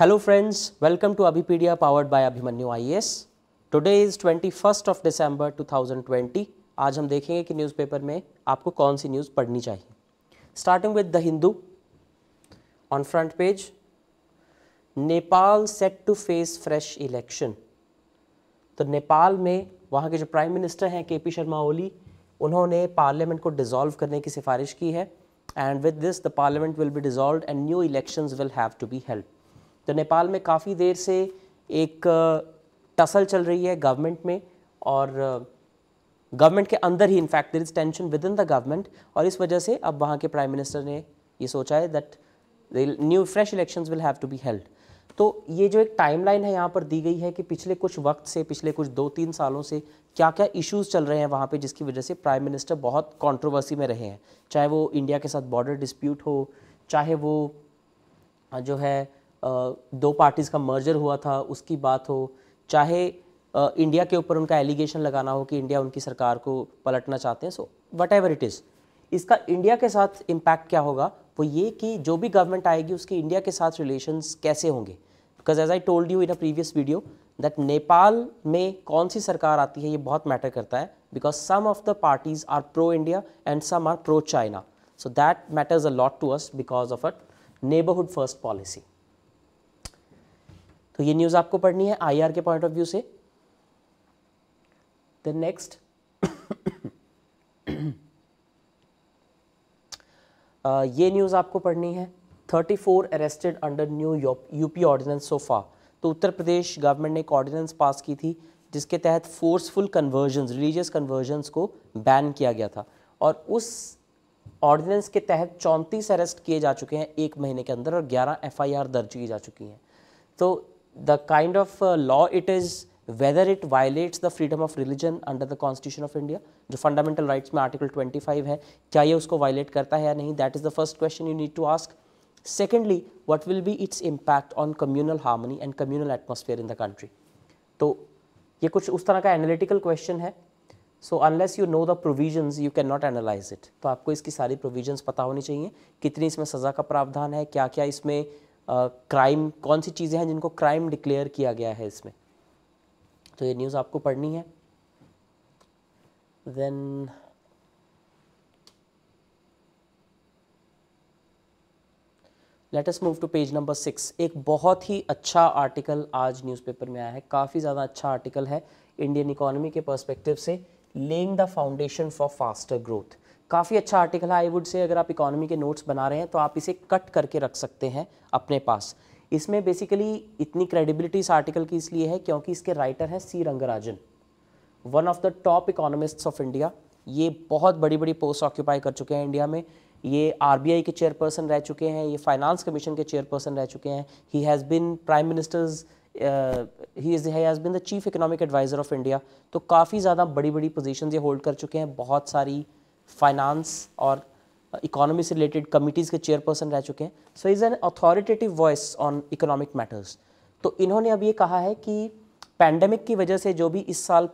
Hello Hello powered welcome to I S by is twenty first of December two thousand 2020. आज हम देखेंगे कि newspaper में आपको कौन सी न्यूज़ पढ़नी चाहिए starting with the Hindu on front page Nepal set to face fresh election तो नेपाल में वहाँ के जो प्राइम मिनिस्टर हैं के पी शर्मा ओली उन्होंने पार्लियामेंट को डिज़ोल्व करने की सिफारिश की है and with this the parliament will be dissolved and new elections will have to be held तो नेपाल में काफ़ी देर से एक टसल चल रही है गवर्नमेंट में और गवर्नमेंट के अंदर ही in fact there is tension within the government और इस वजह से अब वहाँ के प्राइम मिनिस्टर ने ये सोचा है that new fresh election will have to be held तो ये जो एक टाइमलाइन है यहाँ पर दी गई है कि पिछले कुछ वक्त से पिछले कुछ दो तीन सालों से क्या क्या इश्यूज चल रहे हैं वहाँ पे जिसकी वजह से प्राइम मिनिस्टर बहुत कंट्रोवर्सी में रहे हैं चाहे वो इंडिया के साथ बॉर्डर डिस्प्यूट हो चाहे वो जो है दो पार्टीज़ का मर्जर हुआ था उसकी बात हो चाहे इंडिया के ऊपर उनका एलिगेशन लगाना हो कि इंडिया उनकी सरकार को पलटना चाहते हैं so whatever it is इसका इंडिया के साथ इम्पैक्ट क्या होगा वो ये कि जो भी गवर्नमेंट आएगी उसके इंडिया के साथ रिलेशंस कैसे होंगे because as I told you in a previous video that Nepal में कौन सी सरकार आती है ये बहुत मैटर करता है because some of the parties are pro India and some are pro China so that matters a lot to us because of a neighbourhood first policy तो ये न्यूज़ आपको पढ़नी है आईआर के पॉइंट ऑफ व्यू से the next uh, ये news आपको पढ़नी है 34 arrested under new UP ordinance so far तो उत्तर प्रदेश गवर्नमेंट ने एक ऑर्डिनेंस पास की थी जिसके तहत फोर्सफुल कन्वर्जन रिलीजियस कन्वर्जन को बैन किया गया था और उस ऑर्डिनेंस के तहत चौंतीस अरेस्ट किए जा चुके हैं एक महीने के अंदर और 11 एफआईआर दर्ज की जा चुकी हैं तो the kind of uh, law it is whether it violates the freedom of religion under the constitution of india जो fundamental rights में article 25 है क्या ये उसको violate करता है या नहीं that is the first question you need to ask secondly what will be its impact on communal harmony and communal atmosphere in the country तो ये कुछ उस तरह का analytical question है so unless you know the provisions you can not analyse it तो आपको इसकी सारी प्रोविजंस पता होनी चाहिए कितनी इसमें सज़ा का प्रावधान है क्या क्या इसमें क्राइम कौन सी चीज़ें हैं जिनको क्राइम डिक्लेयर किया गया है इसमें तो ये न्यूज़ आपको पढ़नी है then let us move to page number six एक बहुत ही अच्छा आर्टिकल आज न्यूज़पेपर में आया है काफ़ी ज़्यादा अच्छा आर्टिकल है इंडियन इकोनॉमी के पर्सपेक्टिव से laying the foundation for faster growth काफ़ी अच्छा आर्टिकल है आई वुड से अगर आप इकोनॉमी के नोट्स बना रहे हैं तो आप इसे कट करके रख सकते हैं अपने पास इसमें बेसिकली इतनी क्रेडिबिलिटी इस आर्टिकल की इसलिए है क्योंकि इसके राइटर हैं C Rangarajan one of the top economists of India ये बहुत बड़ी बड़ी पोस्ट ऑक्यूपाई कर चुके हैं इंडिया में ये आर के चेयरपर्सन रह चुके हैं ये फाइनेंस कमीशन के चेयरपर्सन रह चुके हैं he has been prime minister's he is has been the chief economic adviser of India तो काफ़ी ज़्यादा बड़ी बड़ी पोजिशन ये होल्ड कर चुके हैं बहुत सारी फाइनेंस और इकोनॉमी से रिलेटेड कमिटीज़ के चेयरपर्सन रह चुके हैं so is an authoritative voice on economic matters तो इन्होंने अब ये कहा है कि पैंडमिक की वजह से जो भी इस साल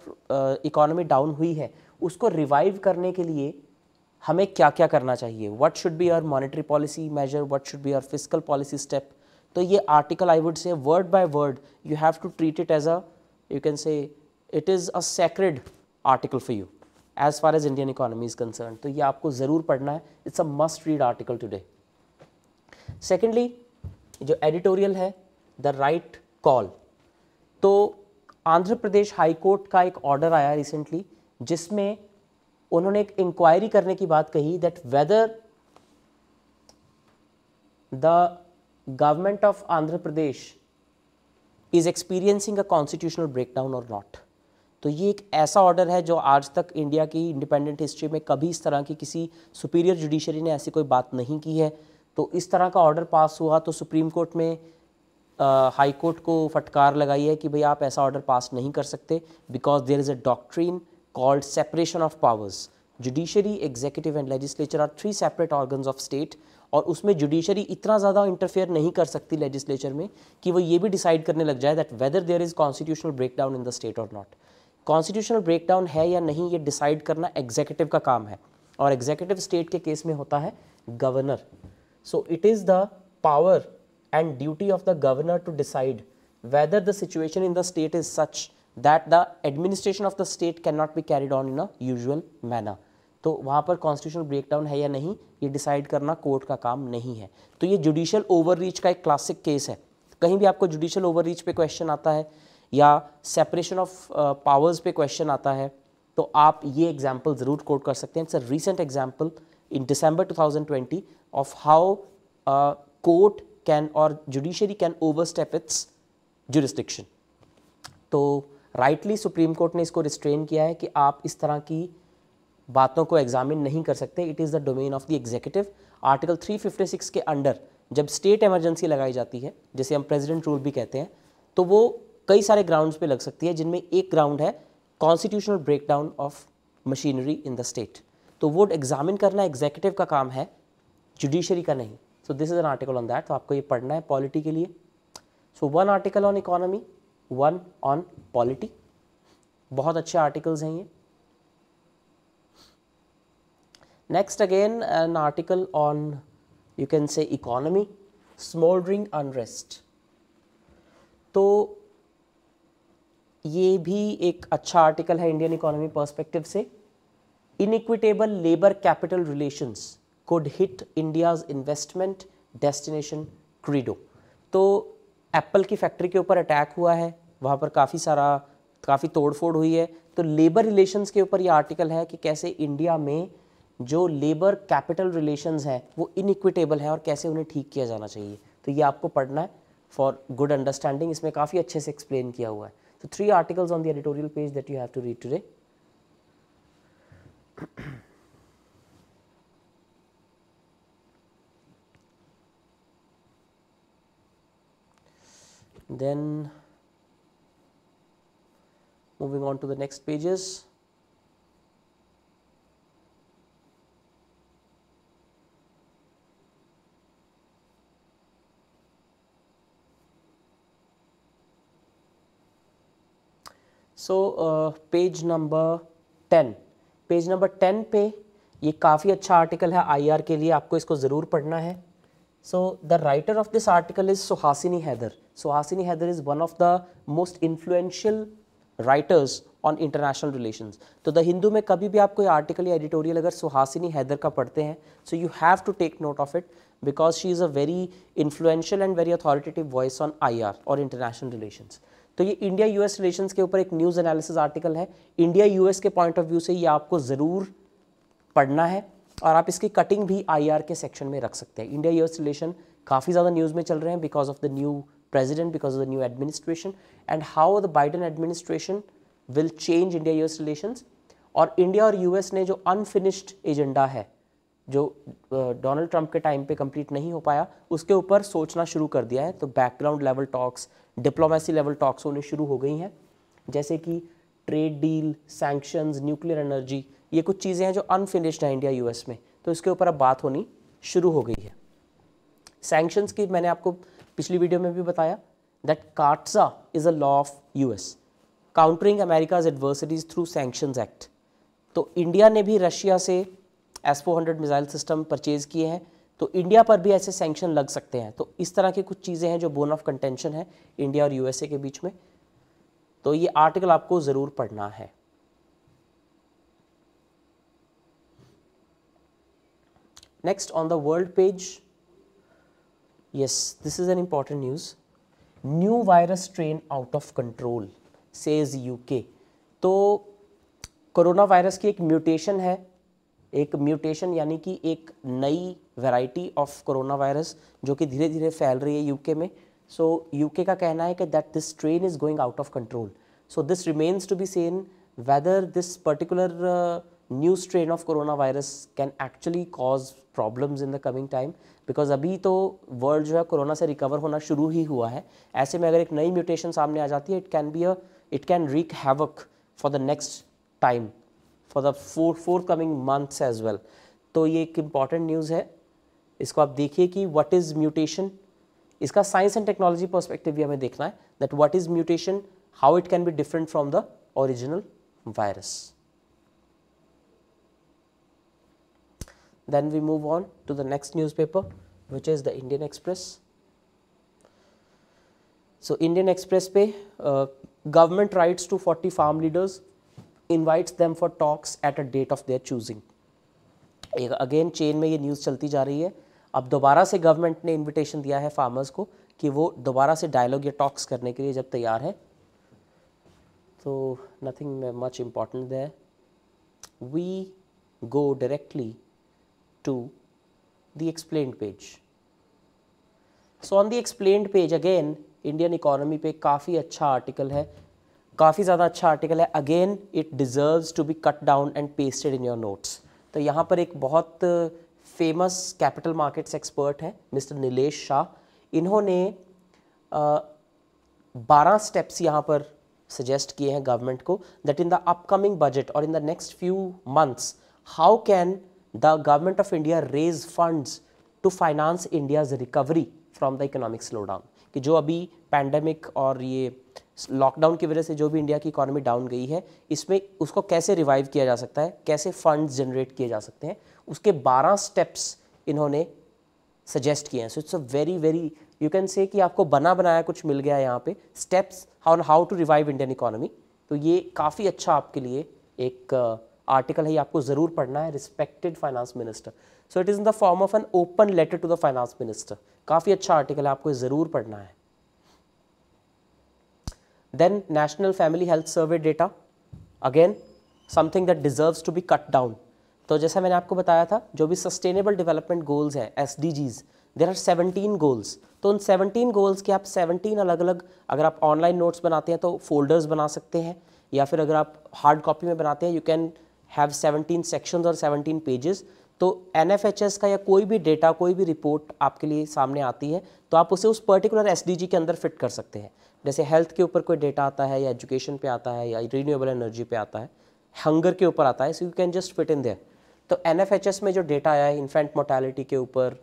इकोनॉमी डाउन हुई है उसको रिवाइव करने के लिए हमें क्या क्या करना चाहिए what should be our monetary policy measure what should be our physical policy step तो ये article I would say word by word you have to treat it as a you can say it is a sacred article for you as far as Indian economy is concern तो ये आपको ज़रूर पढ़ना है it's a must read article today secondly जो editorial है the right call तो आंध्र प्रदेश high court का एक ऑर्डर आया रिसेंटली जिसमें उन्होंने एक इंक्वायरी करने की बात कही that whether the government of Andhra Pradesh is experiencing a constitutional breakdown or not तो ये एक ऐसा ऑर्डर है जो आज तक इंडिया की इंडिपेंडेंट हिस्ट्री में कभी इस तरह की किसी सुपीरियर जुडिशरी ने ऐसी कोई बात नहीं की है तो इस तरह का ऑर्डर पास हुआ तो सुप्रीम कोर्ट में हाई कोर्ट को फटकार लगाई है कि भाई आप ऐसा ऑर्डर पास नहीं कर सकते because there is a doctrine called separation of powers judiciary executive and legislature are three separate organs of state और उसमें जुडिशरी इतना ज़्यादा इंटरफेयर नहीं कर सकती लेजिस्लेचर में कि वो ये भी डिसाइड करने लग जाए that whether there is constitutional breakdown in the state or not constitutional breakdown है या नहीं ये डिसाइड करना एग्जीक्यूटिव का काम है और एग्जीक्यूटिव स्टेट के केस में होता है governor so it is the power and duty of the governor to decide the situation in the state is such that the administration of the state can not be carried on in a usual manner तो वहाँ पर constitutional breakdown है या नहीं ये decide करना court का काम नहीं है तो ये जुडिशियल ओवररीच का एक क्लासिक केस है कहीं भी आपको जुडिशियल ओवररीच पे क्वेश्चन आता है या सेपरेशन ऑफ पावर्स पे क्वेश्चन आता है तो आप ये एग्जाम्पल ज़रूर कोट कर सकते हैं it's a recent example in December 2020 of how court can or judiciary can overstep its jurisdiction तो राइटली सुप्रीम कोर्ट ने इसको रिस्ट्रेन किया है कि आप इस तरह की बातों को एग्जामिन नहीं कर सकते it is the domain of the executive article 356 के अंडर जब स्टेट इमरजेंसी लगाई जाती है जिसे हम प्रेजिडेंट रूल भी कहते हैं तो वो कई सारे ग्राउंड्स पे लग सकती है जिनमें एक ग्राउंड है constitutional breakdown of machinery in the state तो वो एग्जामिन करना एग्जीक्यूटिव का काम है जुडिशरी का नहीं so this is an article on that तो आपको ये पढ़ना है पॉलिटी के लिए so one article on economy one on polity बहुत अच्छे आर्टिकल्स हैं ये next again an article on you can say economy smouldering unrest तो ये भी एक अच्छा आर्टिकल है इंडियन इकोनॉमी पर्सपेक्टिव से inequitable labour capital relations could hit India's investment destination credo तो एप्पल की फैक्ट्री के ऊपर अटैक हुआ है वहाँ पर काफ़ी सारा काफ़ी तोड़फोड़ हुई है तो लेबर रिलेशंस के ऊपर ये आर्टिकल है कि कैसे इंडिया में जो लेबर कैपिटल रिलेशंस हैं वो इनिक्विटेबल है और कैसे उन्हें ठीक किया जाना चाहिए तो ये आपको पढ़ना है फॉर गुड अंडरस्टैंडिंग इसमें काफ़ी अच्छे से एक्सप्लेन किया हुआ है So, three articles on the editorial page that you have to read today. then moving on to the next pages. So page number ten page number ten पे ये काफ़ी अच्छा आर्टिकल है आईआर के लिए आपको इसको ज़रूर पढ़ना है so the writer of this article is Suhasini Haidar Suhasini Haidar is one of the most influential writers on international relation तो द हिंदू में कभी भी आप कोई आर्टिकल या एडिटोरियल अगर सुहासिनी हैदर का पढ़ते हैं so you have to take note of it because she is a very influential and very authoritative voice on I R और इंटरनेशनल रिलेशंस तो ये इंडिया यूएस रिलेशन के ऊपर एक न्यूज़ एनालिसिस आर्टिकल है इंडिया यूएस के point of view से ये आपको ज़रूर पढ़ना है और आप इसकी कटिंग भी आई के सेक्शन में रख सकते हैं इंडिया यूएस रिलेशन काफ़ी ज़्यादा न्यूज़ में चल रहे हैं because of the new president because of the new administration and how the Biden administration will change India US relation और इंडिया और यूएस ने जो अनफिनिश्ड एजेंडा है जो डोनाल्ड ट्रंप के टाइम पे कंप्लीट नहीं हो पाया उसके ऊपर सोचना शुरू कर दिया है तो background level talks diplomacy level talks होने शुरू हो गई हैं जैसे कि trade deal sanctions nuclear energy ये कुछ चीज़ें हैं जो अनफिनिश्ड हैं इंडिया यूएस में तो इसके ऊपर अब बात होनी शुरू हो गई है सैंक्शंस की मैंने आपको पिछली वीडियो में भी बताया that CAATSA is a law of US countering America's adversaries through sanctions act तो इंडिया ने भी रशिया से S four hundred missile system purchase किए हैं तो इंडिया पर भी ऐसे सैंक्शन लग सकते हैं तो इस तरह की कुछ चीज़ें हैं जो बोन ऑफ कंटेंशन है इंडिया और यूएसए के बीच में तो ये आर्टिकल आपको ज़रूर पढ़ना है next on the world page yes this is an important news new virus strain out of control says uk तो कोरोना वायरस की एक म्यूटेशन है एक म्यूटेशन यानी कि एक नई वैरायटी ऑफ कोरोना वायरस जो कि धीरे धीरे फैल रही है यूके में सो so, यूके का कहना है कि that this strain is going out of control so this remains to be seen whether this particular new strain of corona virus can actually cause problems in the coming time because अभी तो world जो है corona से recover होना शुरू ही हुआ है ऐसे में अगर एक नई म्यूटेशन सामने आ जाती है it can be a it can wreak havoc for the next time for the four four coming months as well तो ये एक इम्पॉर्टेंट न्यूज़ है इसको आप देखिए कि व्हाट इज़ म्यूटेशन इसका साइंस एंड टेक्नोलॉजी पर्सपेक्टिव भी हमें देखना है that what is mutation how it can be different from the original virus. Then we move on to the next newspaper which is the Indian Express. So, Indian Express pay uh, government rights to 40 farm leaders invites them for talks at a date of their choosing एक again चेन में ये news चलती जा रही है अब दोबारा से गवर्नमेंट ने इन्विटेशन दिया है फार्मर्स को कि वो दोबारा से डायलॉग या टॉक्स करने के लिए जब तैयार तो अच्छा है तो nothing much important they we go directly to the explain page so on the explain page again Indian economy पे काफ़ी अच्छा आर्टिकल है काफ़ी ज़्यादा अच्छा आर्टिकल है again it deserves to be cut down and pasted in your notes तो यहाँ पर एक बहुत फेमस कैपिटल मार्केट्स एक्सपर्ट हैं मिस्टर नीलेश शाह इन्होंने uh, बारह स्टेप्स यहाँ पर सजेस्ट किए हैं गवर्नमेंट को that in the upcoming budget और in the next few months how can the government of India raise funds to finance India's recovery from the economic slow down कि जो अभी पैंडमिक और ये लॉकडाउन की वजह से जो भी इंडिया की इकोनॉमी डाउन गई है इसमें उसको कैसे रिवाइव किया जा सकता है कैसे फंड जनरेट किए जा सकते हैं उसके बारह स्टेप्स इन्होंने सजेस्ट किए हैं so it's a very very you can say कि आपको बना बनाया कुछ मिल गया यहाँ पे steps on how to revive Indian economy तो ये काफ़ी अच्छा आपके लिए एक आर्टिकल uh, है ये आपको ज़रूर पढ़ना है respected finance minister so it is in the form of an open letter to the finance minister काफ़ी अच्छा आर्टिकल है आपको ज़रूर पढ़ना है Then National Family Health Survey data, again something that deserves to be cut down. तो जैसा मैंने आपको बताया था जो भी सस्टेनेबल डेवलपमेंट गोल्स हैं S D Gs there are seventeen goals तो उन सेवनटीन गोल्स के आप सेवनटीन अलग अलग अगर आप ऑनलाइन नोट्स बनाते हैं तो फोल्डर्स बना सकते हैं या फिर अगर आप हार्ड कॉपी में बनाते हैं you can have seventeen sections और सेवनटीन पेजेस तो एन एफ एच एस का या कोई भी डेटा कोई भी रिपोर्ट आपके लिए सामने आती है तो आप उसे उस पर्टिकुलर एस डी जी के अंदर फिट कर सकते हैं जैसे हेल्थ के ऊपर कोई डेटा आता है या एजुकेशन पे आता है या रीन्यूएबल एनर्जी पे आता है हंगर के ऊपर आता है so you can just fit in there तो एन में जो डेटा आया है इन्फेंट मोर्टैलिटी के ऊपर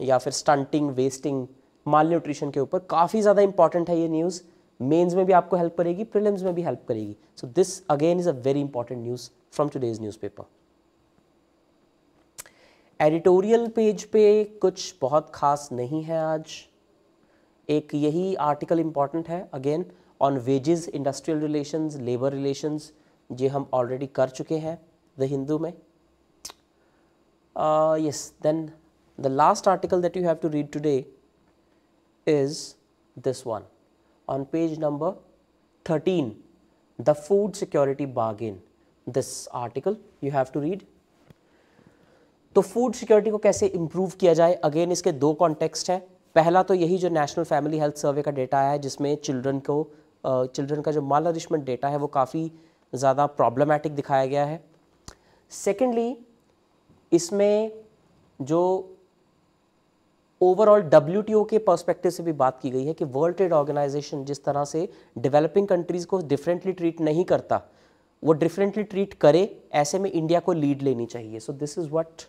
या फिर स्टंटिंग वेस्टिंग माल न्यूट्रिशन के ऊपर काफ़ी ज़्यादा इंपॉर्टेंट है ये न्यूज़ मेन्स में भी आपको हेल्प करेगी प्रिलिम्स में भी हेल्प करेगी so this again is a very important news from today's news paper editorial page पे कुछ बहुत खास नहीं है आज एक यही आर्टिकल इम्पॉर्टेंट है again on wages industrial relations labour relations ये हम ऑलरेडी कर चुके हैं द हिंदू में yes then the last article that you have to read today is this one on page number thirteen the food security bargain this article you have to read तो food security को कैसे improve किया जाए again इसके दो context हैं पहला तो यही जो नेशनल फैमिली हेल्थ सर्वे का डेटा आया है जिसमें चिल्ड्रन को चिल्ड्रन का जो माल नरिशमेंट डेटा है वो काफ़ी ज़्यादा प्रॉब्लमेटिक दिखाया गया है सेकेंडली इसमें जो ओवरऑल डब्ल्यू के पर्सपेक्टिव से भी बात की गई है कि वर्ल्ड ट्रेड ऑर्गेनाइजेशन जिस तरह से डेवलपिंग कंट्रीज़ को डिफरेंटली ट्रीट नहीं करता वो डिफरेंटली ट्रीट करे ऐसे में इंडिया को लीड लेनी चाहिए so this is what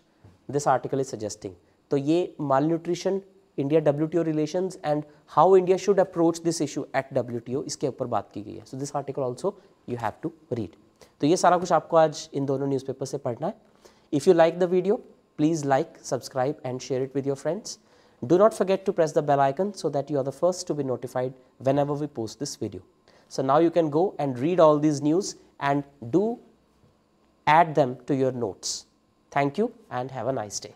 this article is suggesting तो ये malnutrition India WTO relations and how India should approach this issue at WTO इसके ऊपर बात की गई है so this article also you have to read So ये सारा कुछ आपको आज इन दोनों न्यूज़पेपर से पढ़ना है if you like the video please like subscribe and share it with your friends do not forget to press the bell icon so that you are the first to be notified whenever we post this video so now you can go and read all these news and do add them to your notes thank you and have a nice day